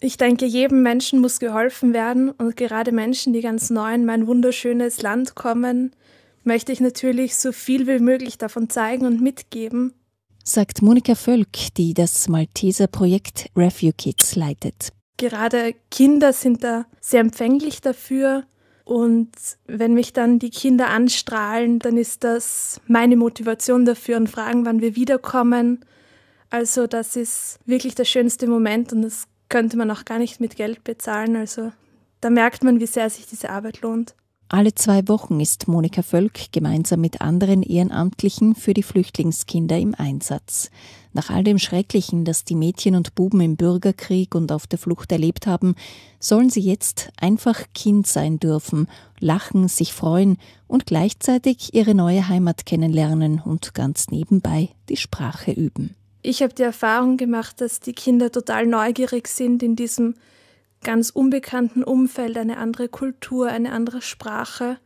Ich denke, jedem Menschen muss geholfen werden und gerade Menschen, die ganz neu in mein wunderschönes Land kommen, möchte ich natürlich so viel wie möglich davon zeigen und mitgeben. Sagt Monika Völk, die das Malteser Projekt Refuge Kids leitet. Gerade Kinder sind da sehr empfänglich dafür und wenn mich dann die Kinder anstrahlen, dann ist das meine Motivation dafür und fragen, wann wir wiederkommen. Also das ist wirklich der schönste Moment und es könnte man auch gar nicht mit Geld bezahlen. Also da merkt man, wie sehr sich diese Arbeit lohnt. Alle zwei Wochen ist Monika Völk gemeinsam mit anderen Ehrenamtlichen für die Flüchtlingskinder im Einsatz. Nach all dem Schrecklichen, das die Mädchen und Buben im Bürgerkrieg und auf der Flucht erlebt haben, sollen sie jetzt einfach Kind sein dürfen, lachen, sich freuen und gleichzeitig ihre neue Heimat kennenlernen und ganz nebenbei die Sprache üben. Ich habe die Erfahrung gemacht, dass die Kinder total neugierig sind in diesem ganz unbekannten Umfeld, eine andere Kultur, eine andere Sprache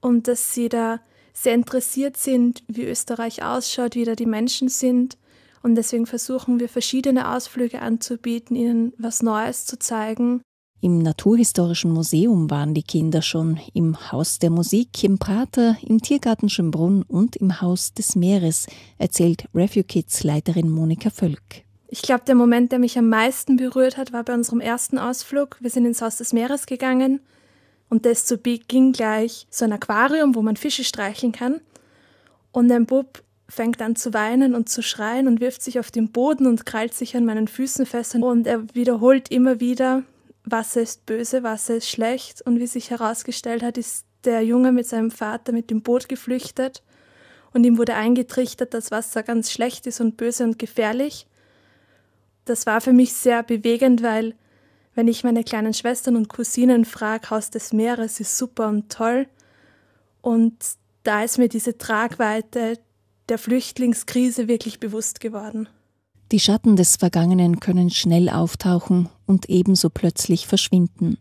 und dass sie da sehr interessiert sind, wie Österreich ausschaut, wie da die Menschen sind. Und deswegen versuchen wir verschiedene Ausflüge anzubieten, ihnen was Neues zu zeigen im Naturhistorischen Museum waren die Kinder schon, im Haus der Musik, im Prater, im Tiergarten Schönbrunn und im Haus des Meeres, erzählt Review Kids Leiterin Monika Völk. Ich glaube, der Moment, der mich am meisten berührt hat, war bei unserem ersten Ausflug. Wir sind ins Haus des Meeres gegangen und das zu Beginn gleich so ein Aquarium, wo man Fische streicheln kann. Und ein Bub fängt an zu weinen und zu schreien und wirft sich auf den Boden und krallt sich an meinen Füßen fest. Und er wiederholt immer wieder, Wasser ist böse, Wasser ist schlecht und wie sich herausgestellt hat, ist der Junge mit seinem Vater mit dem Boot geflüchtet und ihm wurde eingetrichtert, dass Wasser ganz schlecht ist und böse und gefährlich. Das war für mich sehr bewegend, weil wenn ich meine kleinen Schwestern und Cousinen frage, Haus des Meeres ist super und toll und da ist mir diese Tragweite der Flüchtlingskrise wirklich bewusst geworden. Die Schatten des Vergangenen können schnell auftauchen und ebenso plötzlich verschwinden.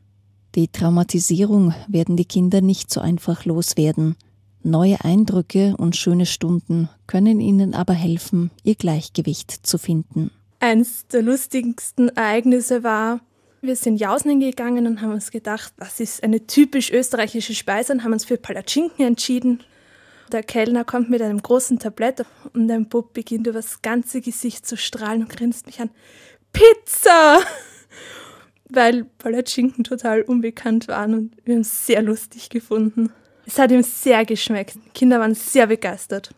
Die Traumatisierung werden die Kinder nicht so einfach loswerden. Neue Eindrücke und schöne Stunden können ihnen aber helfen, ihr Gleichgewicht zu finden. Eins der lustigsten Ereignisse war, wir sind jausen gegangen und haben uns gedacht, das ist eine typisch österreichische Speise und haben uns für Palatschinken entschieden. Der Kellner kommt mit einem großen Tablett und ein Bub beginnt über das ganze Gesicht zu strahlen und grinst mich an. Pizza! weil Palatschinken total unbekannt waren und wir haben es sehr lustig gefunden. Es hat ihm sehr geschmeckt. Kinder waren sehr begeistert.